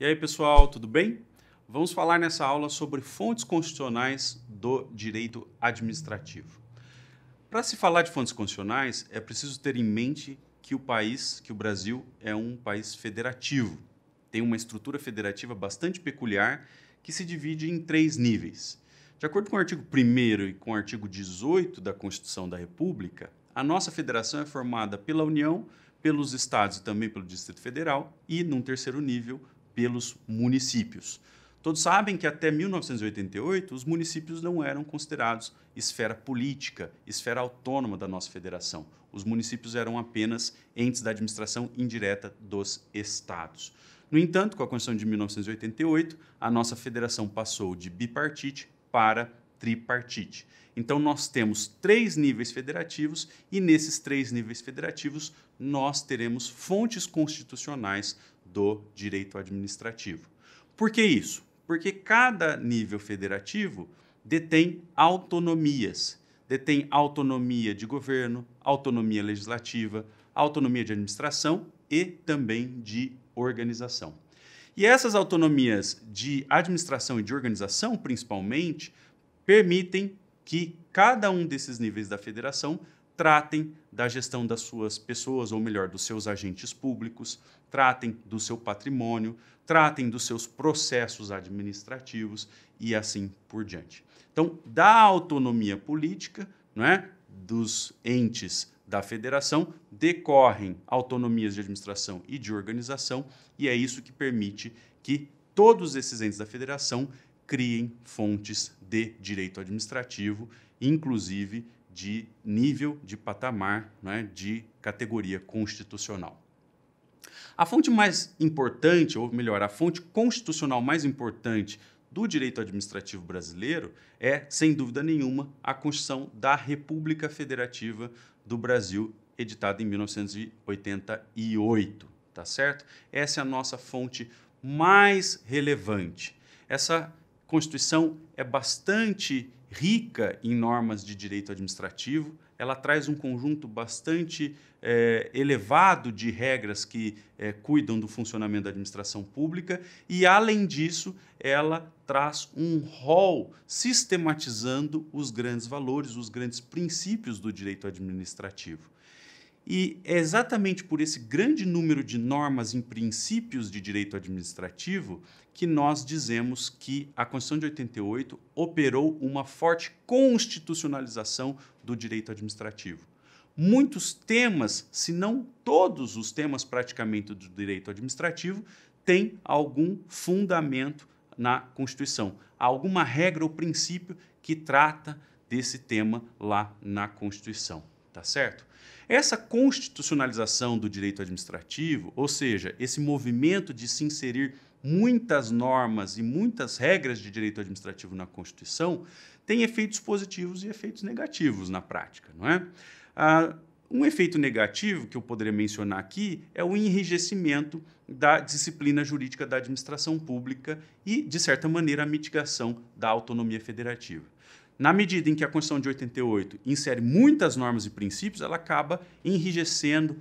E aí, pessoal, tudo bem? Vamos falar nessa aula sobre fontes constitucionais do direito administrativo. Para se falar de fontes constitucionais, é preciso ter em mente que o país, que o Brasil é um país federativo. Tem uma estrutura federativa bastante peculiar que se divide em três níveis. De acordo com o artigo 1 e com o artigo 18 da Constituição da República, a nossa federação é formada pela União, pelos estados e também pelo Distrito Federal e, num terceiro nível, pelos municípios. Todos sabem que até 1988 os municípios não eram considerados esfera política, esfera autônoma da nossa federação. Os municípios eram apenas entes da administração indireta dos estados. No entanto, com a Constituição de 1988, a nossa federação passou de bipartite para tripartite. Então, nós temos três níveis federativos e, nesses três níveis federativos, nós teremos fontes constitucionais do direito administrativo. Por que isso? Porque cada nível federativo detém autonomias. Detém autonomia de governo, autonomia legislativa, autonomia de administração e também de organização. E essas autonomias de administração e de organização, principalmente, permitem que cada um desses níveis da federação tratem da gestão das suas pessoas, ou melhor, dos seus agentes públicos, tratem do seu patrimônio, tratem dos seus processos administrativos e assim por diante. Então, da autonomia política não é, dos entes da federação decorrem autonomias de administração e de organização, e é isso que permite que todos esses entes da federação criem fontes de direito administrativo, inclusive de nível, de patamar, né, de categoria constitucional. A fonte mais importante, ou melhor, a fonte constitucional mais importante do direito administrativo brasileiro é, sem dúvida nenhuma, a Constituição da República Federativa do Brasil, editada em 1988, tá certo? Essa é a nossa fonte mais relevante. Essa Constituição é bastante rica em normas de direito administrativo, ela traz um conjunto bastante é, elevado de regras que é, cuidam do funcionamento da administração pública e, além disso, ela traz um rol sistematizando os grandes valores, os grandes princípios do direito administrativo. E é exatamente por esse grande número de normas em princípios de direito administrativo que nós dizemos que a Constituição de 88 operou uma forte constitucionalização do direito administrativo. Muitos temas, se não todos os temas praticamente do direito administrativo, têm algum fundamento na Constituição, alguma regra ou princípio que trata desse tema lá na Constituição tá certo? Essa constitucionalização do direito administrativo, ou seja, esse movimento de se inserir muitas normas e muitas regras de direito administrativo na Constituição, tem efeitos positivos e efeitos negativos na prática, não é? Ah, um efeito negativo que eu poderia mencionar aqui é o enrijecimento da disciplina jurídica da administração pública e, de certa maneira, a mitigação da autonomia federativa na medida em que a Constituição de 88 insere muitas normas e princípios, ela acaba enrijecendo,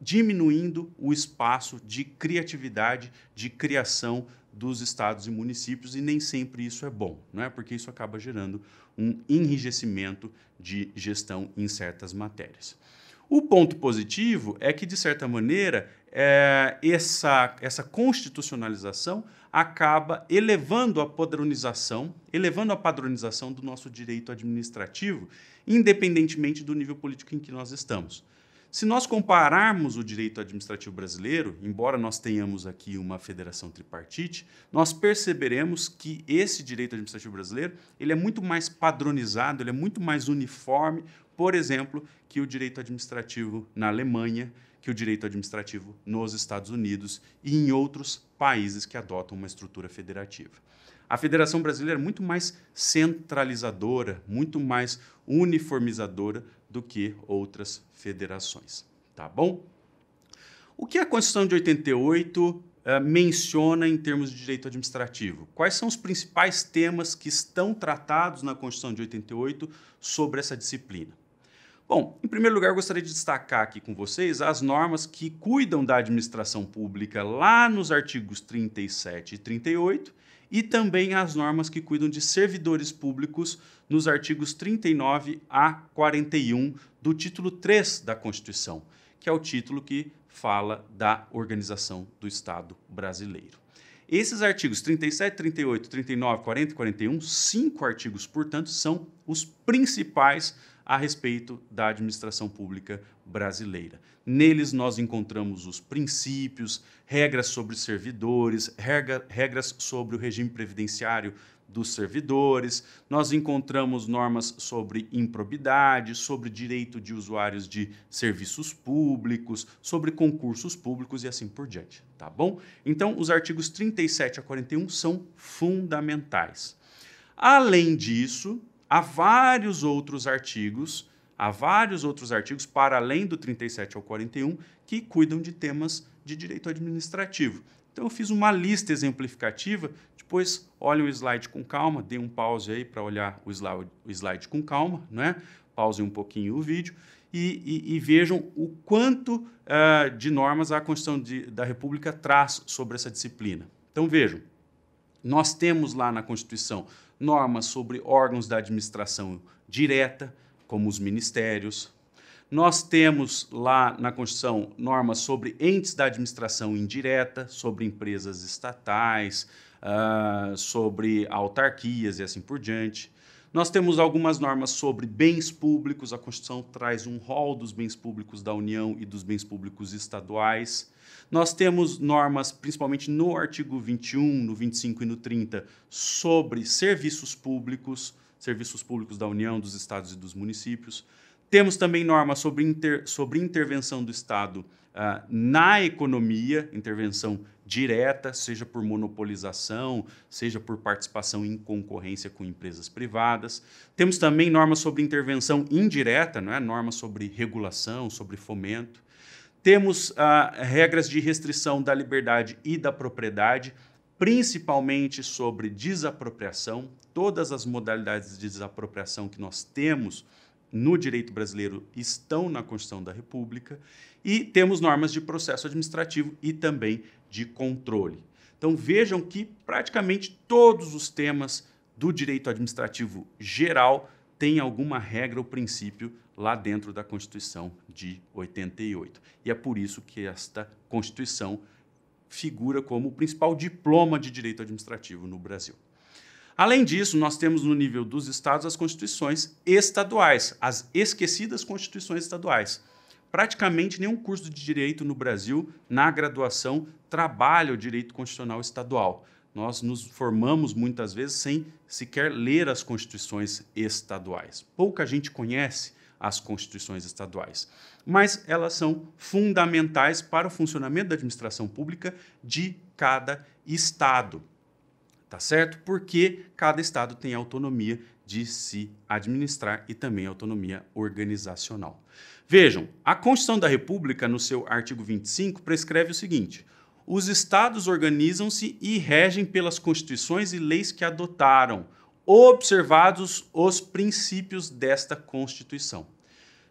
diminuindo o espaço de criatividade, de criação dos estados e municípios, e nem sempre isso é bom, não é? porque isso acaba gerando um enrijecimento de gestão em certas matérias. O ponto positivo é que, de certa maneira, é, essa, essa constitucionalização acaba elevando a padronização, elevando a padronização do nosso direito administrativo, independentemente do nível político em que nós estamos. Se nós compararmos o direito administrativo brasileiro, embora nós tenhamos aqui uma federação tripartite, nós perceberemos que esse direito administrativo brasileiro ele é muito mais padronizado, ele é muito mais uniforme, por exemplo, que o direito administrativo na Alemanha, que o direito administrativo nos Estados Unidos e em outros países que adotam uma estrutura federativa. A Federação Brasileira é muito mais centralizadora, muito mais uniformizadora do que outras federações, tá bom? O que a Constituição de 88 uh, eh, menciona em termos de direito administrativo? Quais são os principais temas que estão tratados na Constituição de 88 sobre essa disciplina? Bom, em primeiro lugar, eu gostaria de destacar aqui com vocês as normas que cuidam da administração pública lá nos artigos 37 e 38 e também as normas que cuidam de servidores públicos nos artigos 39 a 41 do título 3 da Constituição, que é o título que fala da organização do Estado brasileiro. Esses artigos 37, 38, 39, 40 e 41, cinco artigos, portanto, são os principais a respeito da administração pública brasileira. Neles nós encontramos os princípios, regras sobre servidores, regra, regras sobre o regime previdenciário dos servidores, nós encontramos normas sobre improbidade, sobre direito de usuários de serviços públicos, sobre concursos públicos e assim por diante, tá bom? Então, os artigos 37 a 41 são fundamentais. Além disso, Há vários outros artigos, há vários outros artigos, para além do 37 ao 41, que cuidam de temas de direito administrativo. Então eu fiz uma lista exemplificativa, depois olhem o slide com calma, dê um pause aí para olhar o slide, o slide, com calma, né? pausem um pouquinho o vídeo e, e, e vejam o quanto uh, de normas a Constituição de, da República traz sobre essa disciplina. Então vejam, nós temos lá na Constituição normas sobre órgãos da administração direta, como os ministérios. Nós temos lá na Constituição normas sobre entes da administração indireta, sobre empresas estatais, uh, sobre autarquias e assim por diante. Nós temos algumas normas sobre bens públicos, a Constituição traz um rol dos bens públicos da União e dos bens públicos estaduais. Nós temos normas, principalmente no artigo 21, no 25 e no 30, sobre serviços públicos, serviços públicos da União, dos estados e dos municípios. Temos também normas sobre, inter, sobre intervenção do Estado ah, na economia, intervenção direta, seja por monopolização, seja por participação em concorrência com empresas privadas. Temos também normas sobre intervenção indireta, não é? normas sobre regulação, sobre fomento. Temos ah, regras de restrição da liberdade e da propriedade, principalmente sobre desapropriação. Todas as modalidades de desapropriação que nós temos no direito brasileiro estão na Constituição da República e temos normas de processo administrativo e também de controle. Então vejam que praticamente todos os temas do direito administrativo geral têm alguma regra ou princípio lá dentro da Constituição de 88. E é por isso que esta Constituição figura como o principal diploma de direito administrativo no Brasil. Além disso, nós temos no nível dos estados as constituições estaduais, as esquecidas constituições estaduais. Praticamente nenhum curso de direito no Brasil, na graduação, trabalha o direito constitucional estadual. Nós nos formamos muitas vezes sem sequer ler as constituições estaduais. Pouca gente conhece as constituições estaduais, mas elas são fundamentais para o funcionamento da administração pública de cada estado tá certo? Porque cada estado tem autonomia de se administrar e também autonomia organizacional. Vejam, a Constituição da República, no seu artigo 25, prescreve o seguinte: os estados organizam-se e regem pelas constituições e leis que adotaram, observados os princípios desta Constituição.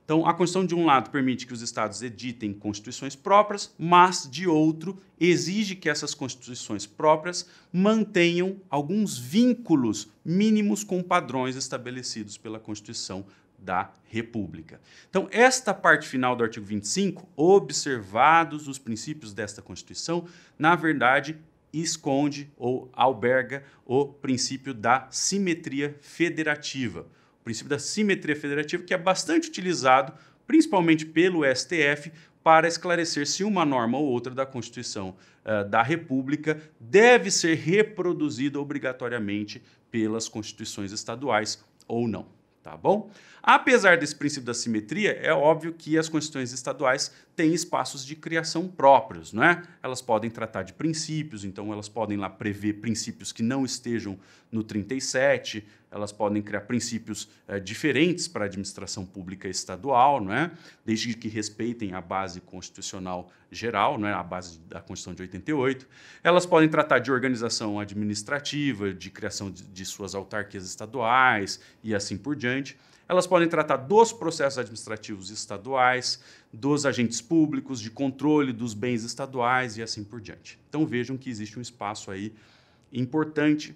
Então, a Constituição, de um lado, permite que os estados editem constituições próprias, mas, de outro, exige que essas constituições próprias mantenham alguns vínculos mínimos com padrões estabelecidos pela Constituição da República. Então, esta parte final do artigo 25, observados os princípios desta Constituição, na verdade, esconde ou alberga o princípio da simetria federativa princípio da simetria federativa, que é bastante utilizado, principalmente pelo STF, para esclarecer se uma norma ou outra da Constituição uh, da República deve ser reproduzida obrigatoriamente pelas constituições estaduais ou não. Tá bom? Apesar desse princípio da simetria, é óbvio que as constituições estaduais têm espaços de criação próprios, não é? Elas podem tratar de princípios, então elas podem lá prever princípios que não estejam no 37, elas podem criar princípios é, diferentes para a administração pública estadual, não é? Desde que respeitem a base constitucional geral, não é? A base da Constituição de 88. Elas podem tratar de organização administrativa, de criação de, de suas autarquias estaduais e assim por diante. Elas podem tratar dos processos administrativos estaduais, dos agentes públicos, de controle dos bens estaduais e assim por diante. Então vejam que existe um espaço aí importante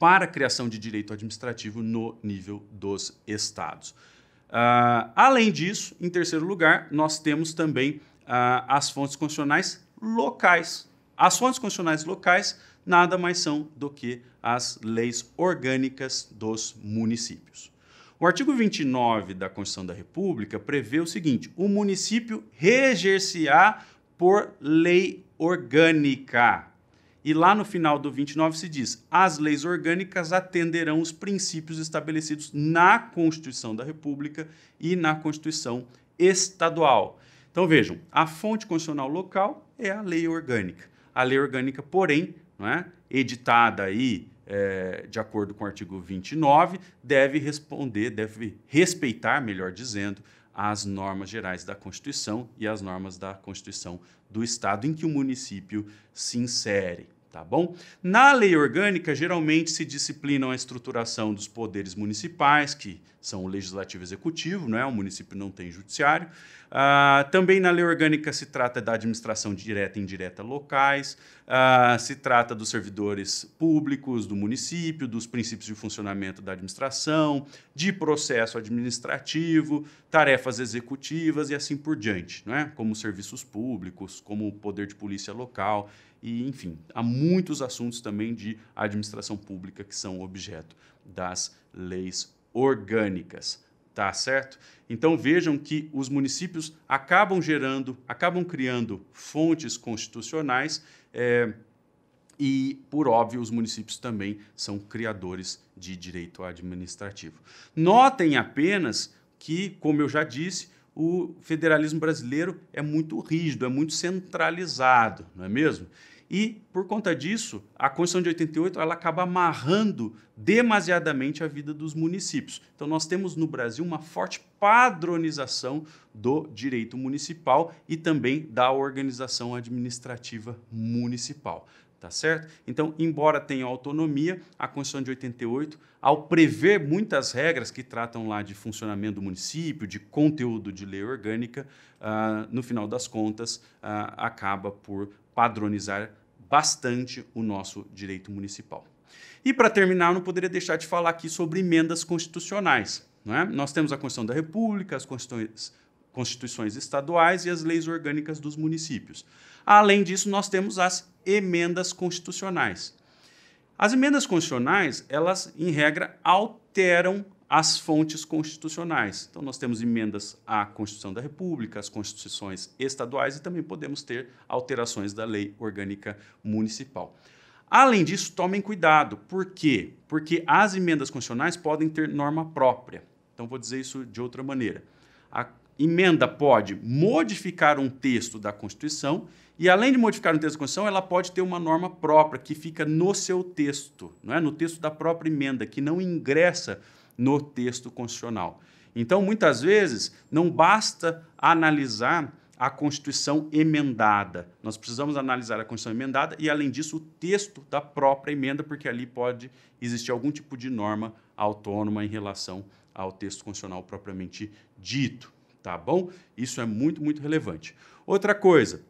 para a criação de direito administrativo no nível dos estados. Uh, além disso, em terceiro lugar, nós temos também uh, as fontes constitucionais locais. As fontes constitucionais locais nada mais são do que as leis orgânicas dos municípios. O artigo 29 da Constituição da República prevê o seguinte: o município reger por lei orgânica. E lá no final do 29 se diz: as leis orgânicas atenderão os princípios estabelecidos na Constituição da República e na Constituição Estadual. Então vejam, a fonte constitucional local é a lei orgânica. A lei orgânica, porém, não é? editada aí é, de acordo com o artigo 29, deve responder, deve respeitar, melhor dizendo, as normas gerais da Constituição e as normas da Constituição do Estado em que o município se insere tá bom? Na lei orgânica, geralmente se disciplinam a estruturação dos poderes municipais, que são o legislativo e executivo, não é? O município não tem judiciário. Ah, também na lei orgânica se trata da administração direta e indireta locais, ah, se trata dos servidores públicos do município, dos princípios de funcionamento da administração, de processo administrativo, tarefas executivas e assim por diante, não é? Como serviços públicos, como o poder de polícia local e, enfim, há muitos assuntos também de administração pública que são objeto das leis orgânicas. Tá certo? Então vejam que os municípios acabam gerando, acabam criando fontes constitucionais é, e, por óbvio, os municípios também são criadores de direito administrativo. Notem apenas que, como eu já disse, o federalismo brasileiro é muito rígido, é muito centralizado, não é mesmo? E, por conta disso, a Constituição de 88 ela acaba amarrando demasiadamente a vida dos municípios. Então, nós temos no Brasil uma forte padronização do direito municipal e também da organização administrativa municipal. Tá certo? Então, embora tenha autonomia, a Constituição de 88, ao prever muitas regras que tratam lá de funcionamento do município, de conteúdo de lei orgânica, uh, no final das contas, uh, acaba por padronizar bastante o nosso direito municipal. E para terminar, eu não poderia deixar de falar aqui sobre emendas constitucionais. É? Nós temos a Constituição da República, as Constituições, constituições estaduais e as leis orgânicas dos municípios. Além disso, nós temos as emendas constitucionais. As emendas constitucionais, elas, em regra, alteram as fontes constitucionais. Então, nós temos emendas à Constituição da República, às constituições estaduais e também podemos ter alterações da lei orgânica municipal. Além disso, tomem cuidado. Por quê? Porque as emendas constitucionais podem ter norma própria. Então, vou dizer isso de outra maneira. A emenda pode modificar um texto da Constituição e, além de modificar um texto da Constituição, ela pode ter uma norma própria que fica no seu texto, não é? no texto da própria emenda, que não ingressa no texto constitucional. Então, muitas vezes, não basta analisar a Constituição emendada. Nós precisamos analisar a Constituição emendada e, além disso, o texto da própria emenda, porque ali pode existir algum tipo de norma autônoma em relação ao texto constitucional propriamente dito. Tá bom? Isso é muito, muito relevante. Outra coisa,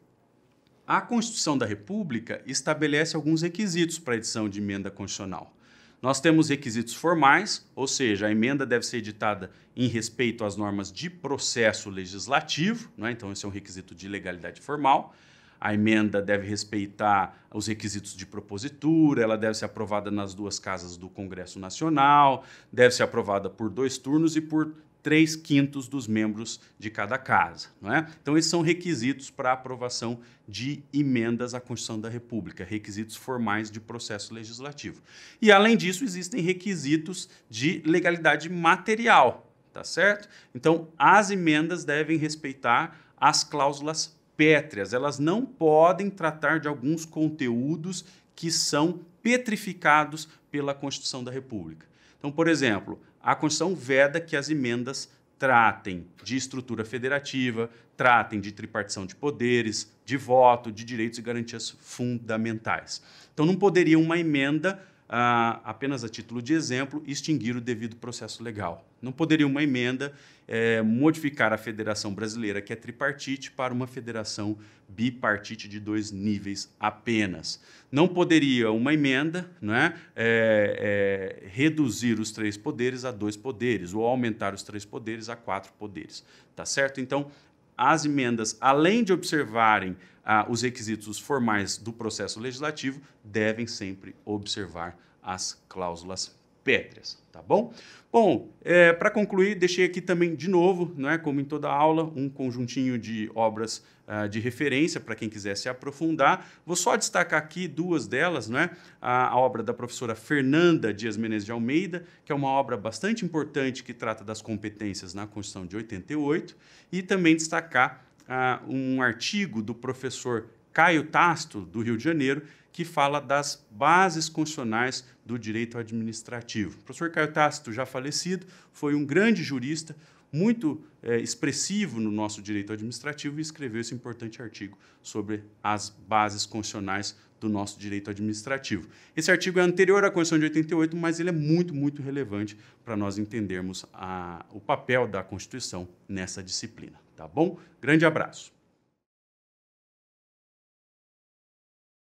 a Constituição da República estabelece alguns requisitos para a edição de emenda constitucional. Nós temos requisitos formais, ou seja, a emenda deve ser editada em respeito às normas de processo legislativo, né? então esse é um requisito de legalidade formal. A emenda deve respeitar os requisitos de propositura, ela deve ser aprovada nas duas casas do Congresso Nacional, deve ser aprovada por dois turnos e por três quintos dos membros de cada casa. Não é? Então, esses são requisitos para aprovação de emendas à Constituição da República, requisitos formais de processo legislativo. E, além disso, existem requisitos de legalidade material, tá certo? Então, as emendas devem respeitar as cláusulas pétreas, elas não podem tratar de alguns conteúdos que são petrificados pela Constituição da República. Então, por exemplo, a Constituição veda que as emendas tratem de estrutura federativa, tratem de tripartição de poderes, de voto, de direitos e garantias fundamentais. Então, não poderia uma emenda ah, apenas a título de exemplo, extinguir o devido processo legal. Não poderia uma emenda é, modificar a federação brasileira, que é tripartite, para uma federação bipartite de dois níveis apenas. Não poderia uma emenda né, é reduzir os três poderes a dois poderes, ou aumentar os três poderes a quatro poderes. Tá certo? Então, as emendas, além de observarem ah, os requisitos formais do processo legislativo, devem sempre observar as cláusulas pétreas, tá bom? Bom, é, para concluir, deixei aqui também de novo, né, como em toda aula, um conjuntinho de obras uh, de referência para quem quiser se aprofundar. Vou só destacar aqui duas delas, né, a, a, obra da professora Fernanda Dias Menezes de Almeida, que é uma obra bastante importante que trata das competências na Constituição de 88, e também destacar uh, um artigo do professor Caio Tasto, do Rio de Janeiro, que fala das bases constitucionais do direito administrativo. O professor Caio Tasto, já falecido, foi um grande jurista, muito é, expressivo no nosso direito administrativo e escreveu esse importante artigo sobre as bases constitucionais do nosso direito administrativo. Esse artigo é anterior à Constituição de 88, mas ele é muito, muito relevante para nós entendermos a, o papel da Constituição nessa disciplina. Tá bom? Grande abraço.